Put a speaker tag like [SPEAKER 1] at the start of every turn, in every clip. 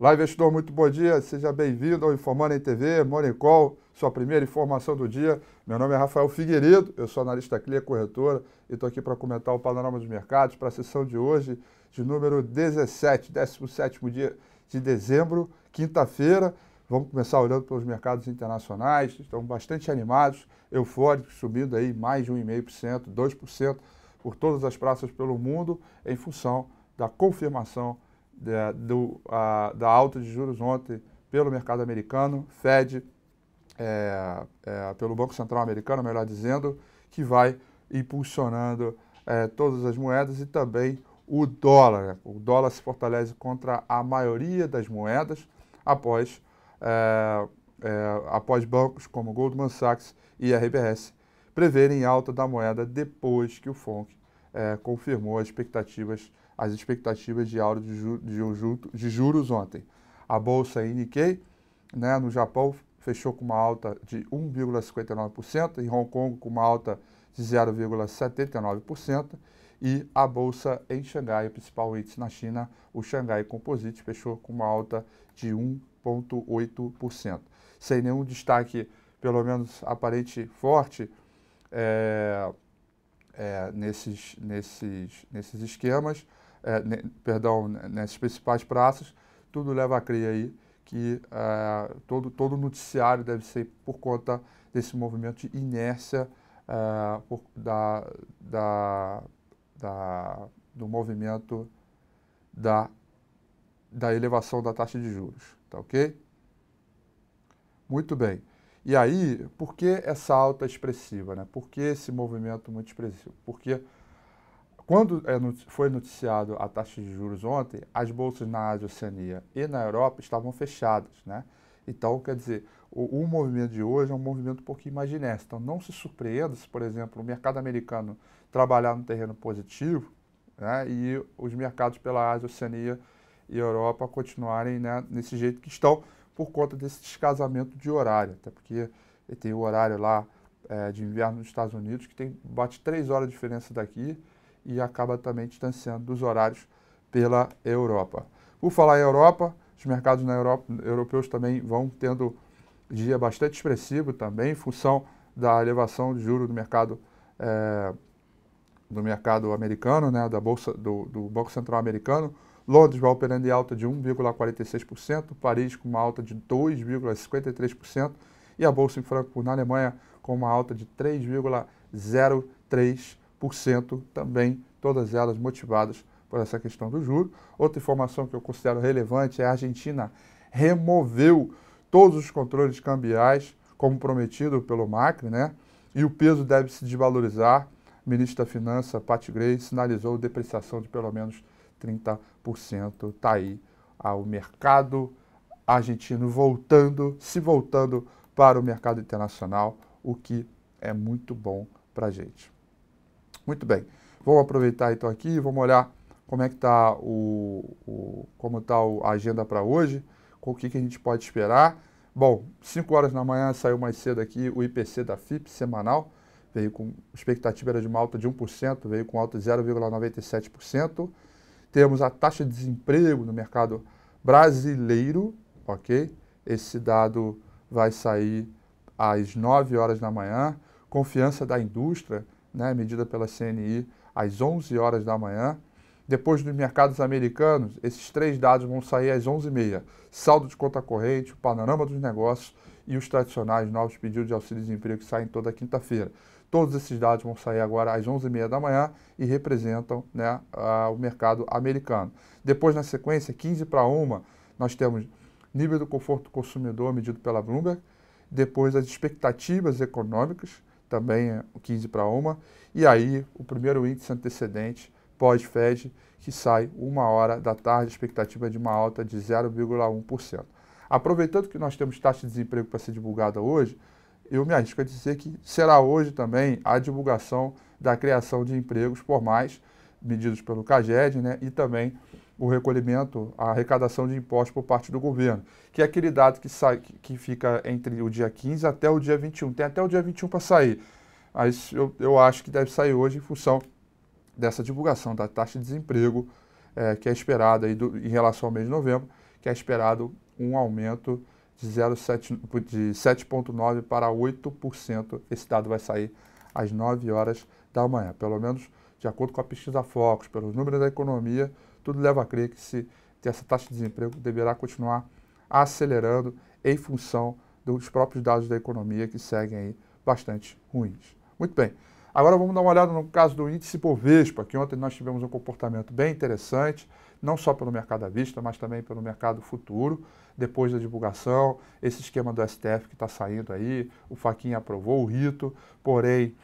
[SPEAKER 1] Lá, investidor, muito bom dia. Seja bem-vindo ao Informando em TV, Monicol, sua primeira informação do dia. Meu nome é Rafael Figueiredo, eu sou analista CLIA Corretora e estou aqui para comentar o panorama dos mercados para a sessão de hoje, de número 17, 17 dia de dezembro, quinta-feira. Vamos começar olhando pelos mercados internacionais, estão bastante animados, eufóricos, subindo aí mais de 1,5%, 2% por todas as praças pelo mundo, em função da confirmação da, do, a, da alta de juros ontem pelo mercado americano, Fed, é, é, pelo Banco Central americano, melhor dizendo, que vai impulsionando é, todas as moedas e também o dólar. O dólar se fortalece contra a maioria das moedas após, é, é, após bancos como Goldman Sachs e RBS preverem alta da moeda depois que o FONC é, confirmou as expectativas, as expectativas de de, ju, de, de, juros ontem. A bolsa Nikkei, né, no Japão, fechou com uma alta de 1,59%, em Hong Kong com uma alta de 0,79%, e a bolsa em Xangai, o principal índice na China, o Xangai Composite, fechou com uma alta de 1,8%. Sem nenhum destaque, pelo menos aparente forte, é, é, nesses, nesses, nesses esquemas, é, ne, perdão, nesses principais praças, tudo leva a crer aí que é, todo, todo noticiário deve ser por conta desse movimento de inércia é, por, da, da, da, do movimento da, da elevação da taxa de juros, tá ok? Muito bem. E aí, por que essa alta expressiva? Né? Por que esse movimento muito expressivo? Porque quando é, foi noticiado a taxa de juros ontem, as bolsas na Ásia, Oceania e na Europa estavam fechadas, né? Então, quer dizer, o, o movimento de hoje é um movimento um pouquinho mais inércio. Então, não se surpreenda se, por exemplo, o mercado americano trabalhar no terreno positivo né, e os mercados pela Ásia, Oceania e Europa continuarem né, nesse jeito que estão por conta desse descasamento de horário, até porque tem o horário lá é, de inverno nos Estados Unidos que tem, bate três horas de diferença daqui e acaba também distanciando dos horários pela Europa. Por falar em Europa, os mercados na Europa, europeus também vão tendo dia bastante expressivo também, em função da elevação de juros do mercado é, do mercado americano, né, da bolsa do, do Banco Central americano. Londres, uma operando em alta de 1,46%, Paris com uma alta de 2,53% e a Bolsa em Frankfurt, na Alemanha, com uma alta de 3,03%, também todas elas motivadas por essa questão do juro. Outra informação que eu considero relevante é a Argentina removeu todos os controles cambiais, como prometido pelo Macri, né? E o peso deve se desvalorizar. O ministro da Finança, Pat Gray, sinalizou depreciação de pelo menos 30%. Está aí ah, o mercado argentino voltando, se voltando para o mercado internacional, o que é muito bom para a gente. Muito bem, vamos aproveitar então aqui, vamos olhar como é que está o, o, como está a agenda para hoje, com o que, que a gente pode esperar. Bom, 5 horas da manhã saiu mais cedo aqui o IPC da FIP semanal, veio com expectativa era de uma alta de 1%, veio com alta de 0,97%. Temos a taxa de desemprego no mercado brasileiro, ok? Esse dado vai sair às 9 horas da manhã. Confiança da indústria, né, medida pela CNI, às 11 horas da manhã. Depois dos mercados americanos, esses três dados vão sair às 11h30. Saldo de conta corrente, o panorama dos negócios e os tradicionais novos pedidos de auxílio-desemprego que saem toda quinta-feira. Todos esses dados vão sair agora às 11h30 da manhã e representam né, a, o mercado americano. Depois, na sequência, 15 para 1, nós temos nível do conforto do consumidor medido pela Bloomberg, depois as expectativas econômicas, também é 15 para 1, e aí o primeiro índice antecedente pós-FED, que sai uma hora da tarde, expectativa é de uma alta de 0,1%. Aproveitando que nós temos taxa de desemprego para ser divulgada hoje, eu me arrisco a dizer que será hoje também a divulgação da criação de empregos formais, medidos pelo CAGED, né, e também o recolhimento, a arrecadação de impostos por parte do governo, que é aquele dado que, sai, que fica entre o dia 15 até o dia 21. Tem até o dia 21 para sair. Mas eu, eu acho que deve sair hoje em função dessa divulgação da taxa de desemprego, é, que é esperada em relação ao mês de novembro, que é esperado um aumento de 7,9% para 8%. Esse dado vai sair às 9 horas da manhã. Pelo menos de acordo com a pesquisa Focus, pelos números da economia, tudo leva a crer que, se, essa taxa de desemprego deverá continuar acelerando em função dos próprios dados da economia que seguem aí bastante ruins. Muito bem. Agora vamos dar uma olhada no caso do índice Bovespa, que ontem nós tivemos um comportamento bem interessante não só pelo mercado à vista, mas também pelo mercado futuro, depois da divulgação, esse esquema do STF que está saindo aí, o Faquinha aprovou o rito, porém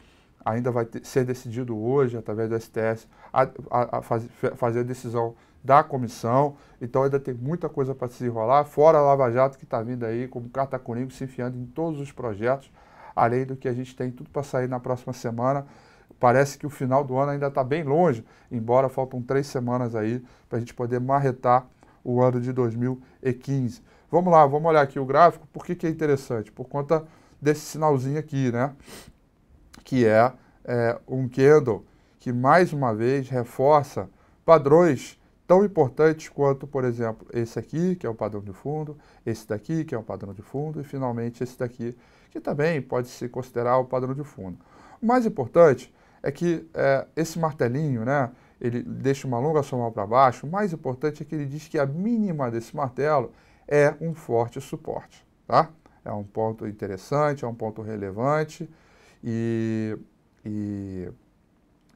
[SPEAKER 1] ainda vai ter, ser decidido hoje, através do STF, a, a, a faz, fazer a decisão da comissão, então ainda tem muita coisa para se enrolar, fora a Lava Jato que está vindo aí como carta coringo, se enfiando em todos os projetos, além do que a gente tem tudo para sair na próxima semana, parece que o final do ano ainda está bem longe, embora faltam três semanas aí para a gente poder marretar o ano de 2015. Vamos lá, vamos olhar aqui o gráfico. Por que, que é interessante? Por conta desse sinalzinho aqui, né? Que é, é um candle que, mais uma vez, reforça padrões tão importantes quanto, por exemplo, esse aqui, que é o padrão de fundo, esse daqui, que é o padrão de fundo, e finalmente esse daqui, que também pode se considerar o padrão de fundo. O mais importante é que é, esse martelinho, né, ele deixa uma longa somal para baixo, o mais importante é que ele diz que a mínima desse martelo é um forte suporte, tá? É um ponto interessante, é um ponto relevante e, e,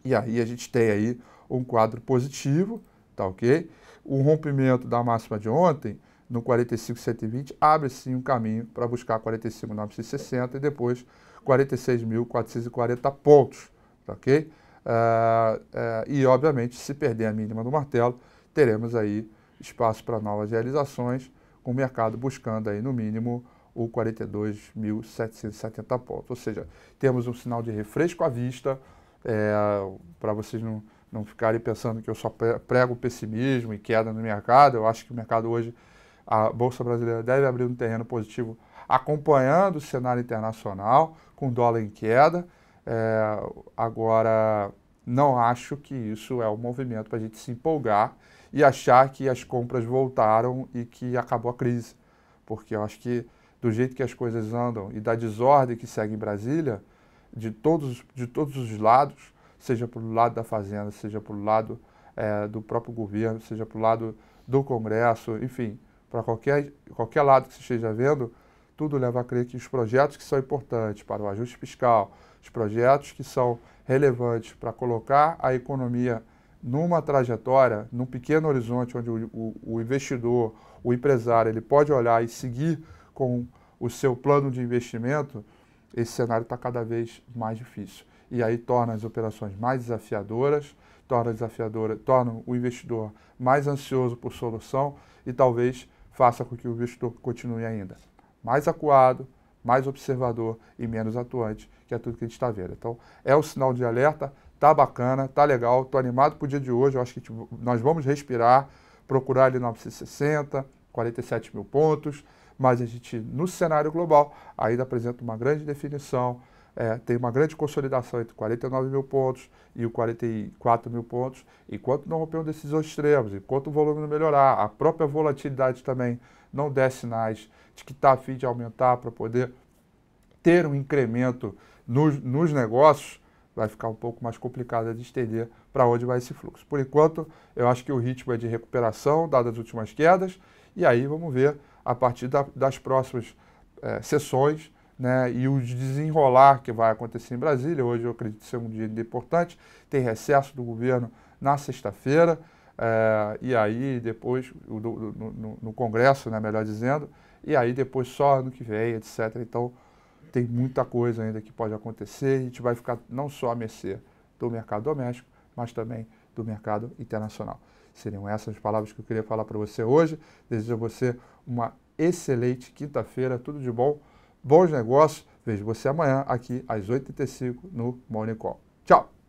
[SPEAKER 1] e aí a gente tem aí um quadro positivo, tá ok? O rompimento da máxima de ontem, no 45,120, abre sim um caminho para buscar 45,960 e depois 46.440 pontos. Tá ok? Uh, uh, e, obviamente, se perder a mínima do martelo, teremos aí espaço para novas realizações, com o mercado buscando aí, no mínimo, o 42.770 pontos. Ou seja, temos um sinal de refresco à vista, é, para vocês não, não ficarem pensando que eu só prego pessimismo e queda no mercado. Eu acho que o mercado hoje, a Bolsa Brasileira deve abrir um terreno positivo acompanhando o cenário internacional, com dólar em queda. É, agora, não acho que isso é um movimento para a gente se empolgar e achar que as compras voltaram e que acabou a crise. Porque eu acho que do jeito que as coisas andam e da desordem que segue em Brasília, de todos, de todos os lados, seja para o lado da Fazenda, seja para o lado é, do próprio governo, seja para o lado do Congresso, enfim, para qualquer, qualquer lado que se esteja vendo, tudo leva a crer que os projetos que são importantes para o ajuste fiscal, os projetos que são relevantes para colocar a economia numa trajetória, num pequeno horizonte onde o, o, o, investidor, o empresário, ele pode olhar e seguir com o seu plano de investimento, esse cenário está cada vez mais difícil. E aí torna as operações mais desafiadoras, torna, desafiadora, torna o investidor mais ansioso por solução e talvez faça com que o investidor continue ainda mais acuado, mais observador e menos atuante que é tudo que a gente está vendo. Então, é o sinal de alerta, tá bacana, tá legal, tô animado pro dia de hoje, eu acho que tipo, nós vamos respirar, procurar ali 960, 47 mil pontos, mas a gente, no cenário global, ainda apresenta uma grande definição, é, tem uma grande consolidação entre 49 mil pontos e o 44 mil pontos, enquanto não romper um desses extremos, enquanto o volume não melhorar, a própria volatilidade também não der sinais de que está a fim de aumentar para poder ter um incremento nos, nos negócios, vai ficar um pouco mais complicado de estender para onde vai esse fluxo. Por enquanto, eu acho que o ritmo é de recuperação, dadas as últimas quedas, e aí vamos ver a partir da, das próximas é, sessões né, e o desenrolar que vai acontecer em Brasília. Hoje eu acredito ser um dia importante, tem recesso do governo na sexta-feira, é, e aí depois, no, no, no Congresso, né, melhor dizendo, e aí depois só ano que vem, etc. Então, tem muita coisa ainda que pode acontecer. A gente vai ficar não só à mercê do mercado doméstico, mas também do mercado internacional. Seriam essas as palavras que eu queria falar para você hoje. Desejo a você uma excelente quinta-feira, tudo de bom, bons negócios. Vejo você amanhã aqui às 8h35 no Morning Call. Tchau!